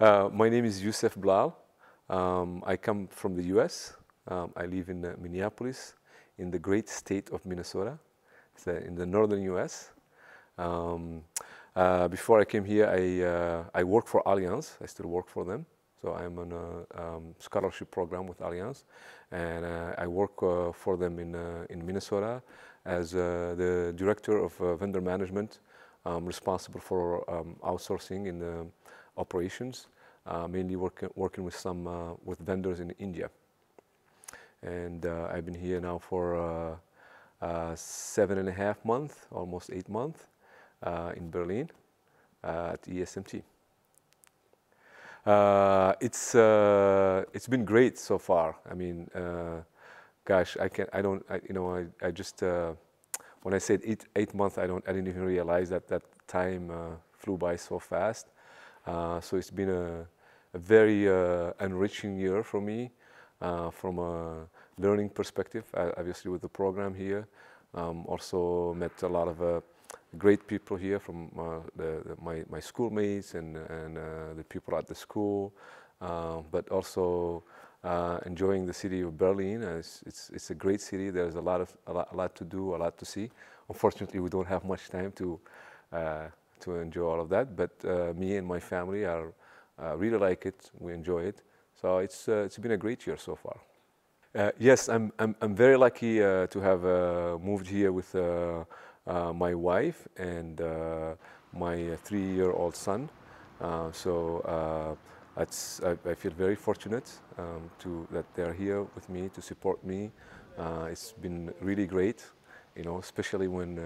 Uh, my name is Youssef Blal. Um, I come from the US. Um, I live in uh, Minneapolis, in the great state of Minnesota, so uh, in the northern US. Um, uh, before I came here, I, uh, I worked for Allianz. I still work for them. So I'm on a um, scholarship program with Allianz, and uh, I work for them in, in Minnesota as the director of vendor management, responsible for um, outsourcing in the operations, uh, mainly work, working with some uh, with vendors in India. And uh, I've been here now for seven and a half months, almost eight months in Berlin at ESMT. Uh, it's uh, it's been great so far. I mean, uh, gosh, I can I don't I, you know I I just when I said eight eight months I don't I didn't even realize that that time flew by so fast. Uh, so it's been a, a very uh, enriching year for me uh, from a learning perspective, obviously with the program here. Um, also met a lot of great people here from uh, the, the, my, my schoolmates and, and uh, the people at the school, uh, but also enjoying the city of Berlin. It's, it's, it's, a great city. There's a lot, of, a lot, a, lot, to do, a lot to see. Unfortunately, we don't have much time to to enjoy all of that. But uh, me and my family are uh, really like it. We enjoy it. So it's uh, it's been a great year so far. Uh, yes, I'm, I'm, I'm very lucky uh, to have moved here with my wife and my three-year-old son. so. I, I, feel very fortunate um, to, that they're here with me to support me. Uh, it's been really great, you know, especially when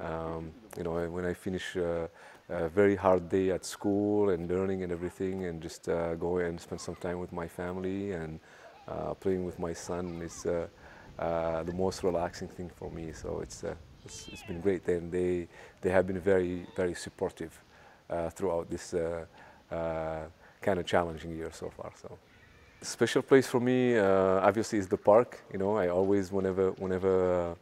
um, you know, when I finish uh, a very hard day at school and learning and everything, and just uh, go and spend some time with my family and uh, playing with my son is uh, uh, the most relaxing thing for me. So it's, uh, it's, it's been great, and they they have been very very supportive throughout this kind of challenging year so far. So special place for me obviously is the park. You know, I always whenever whenever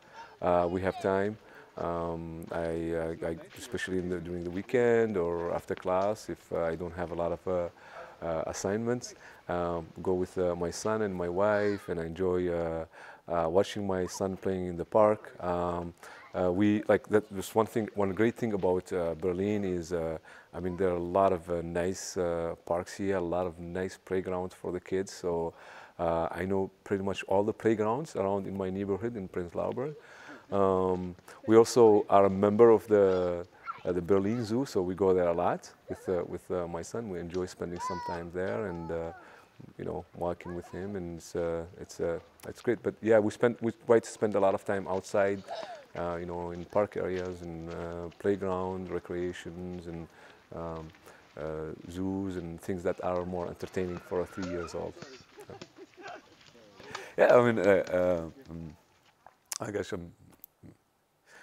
we have time. Um, I, uh, I, especially the, during the weekend or after class, if uh, I don't have a lot of uh, assignments, um, go with my son and my wife, and I enjoy watching my son playing in the park. Um, uh, we like that. There's one thing, one great thing about uh, Berlin is, uh, I mean, there are a lot of nice parks here, a lot of nice playgrounds for the kids. So I know pretty much all the playgrounds around in my neighborhood in Prince Prenzlauer. Um, we also are a member of the, uh, the Berlin Zoo, so we go there a lot with, uh, with uh, my son. We enjoy spending some time there and, uh, you know, walking with him, and it's, uh, it's, uh, it's great. But yeah, we, spend, we try to spend a lot of time outside, you know, in park areas and playground, recreations, and um, zoos and things that are more entertaining for a three years old. Yeah, I mean, um, I guess I'm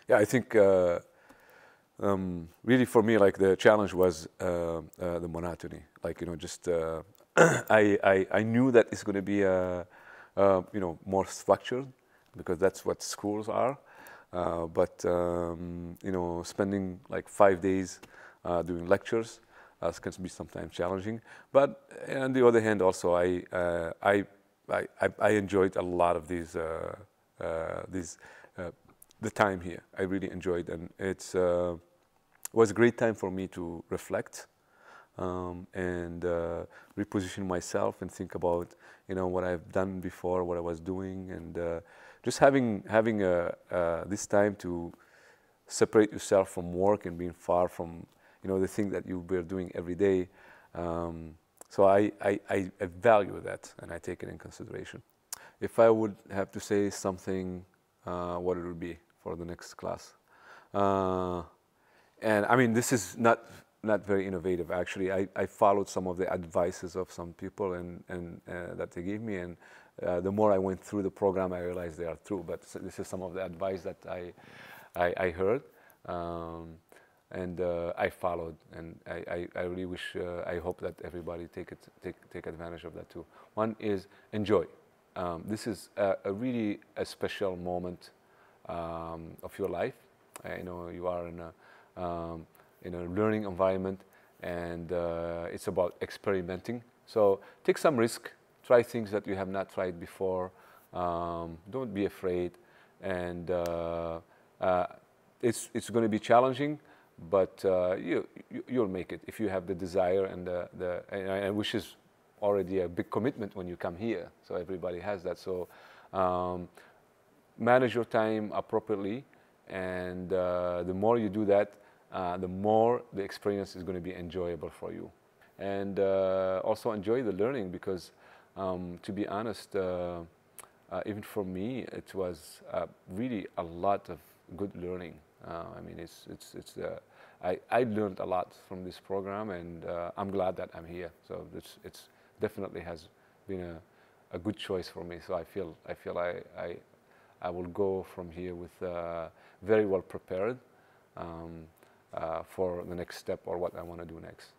yeah, I think uh, um, really for me, like the challenge was uh, uh, the monotony. Like you know, just uh, I, I, I knew that it's going to be a, uh, a, uh, you know more structured because that's what schools are. but um, you know, spending like five days doing lectures uh, can be sometimes challenging. But on the other hand, also I I I, I enjoyed a lot of these uh, these uh, the time here. I really enjoyed, and it uh, was a great time for me to reflect um, and uh, reposition myself and think about you know what I've done before, what I was doing, and uh, just having having a, this time to separate yourself from work and being far from you know the thing that you were doing every day. Um, so I, I, I value that and I take it in consideration. If I would have to say something uh, what it would be for the next class. Uh, and I mean, this is not not very innovative actually. I, I followed some of the advices of some people and, and uh, that they gave me, and uh, the more I went through the program, I realized they are true. But this is some of the advice that I I, I heard. Um, and uh, I followed, and I, I, I really wish, uh, I hope that everybody take, it, take, take advantage of that too. One is enjoy. Um, this is a, a really a special moment um, of your life. Uh, you know, you are in a, um, in a learning environment and uh, it's about experimenting. So take some risk, try things that you have not tried before. Um, don't be afraid. And uh, uh it's, it's going to be challenging, but uh, you, you, will make it if you have the desire and the, the and, and which is already a big commitment when you come here. So everybody has that. So um, manage your time appropriately. And uh, the more you do that, uh, the more the experience is going to be enjoyable for you. And uh, also enjoy the learning because, um, to be honest, uh, uh, even for me, it was uh, really a lot of good learning. I mean, it's, it's, it's, I, I learned a lot from this program and I'm glad that I'm here. So it's, it's definitely has been a, a good choice for me. So I feel, I feel I, I, I will go from here with uh, very well prepared um, uh, for the next step or what I want to do next.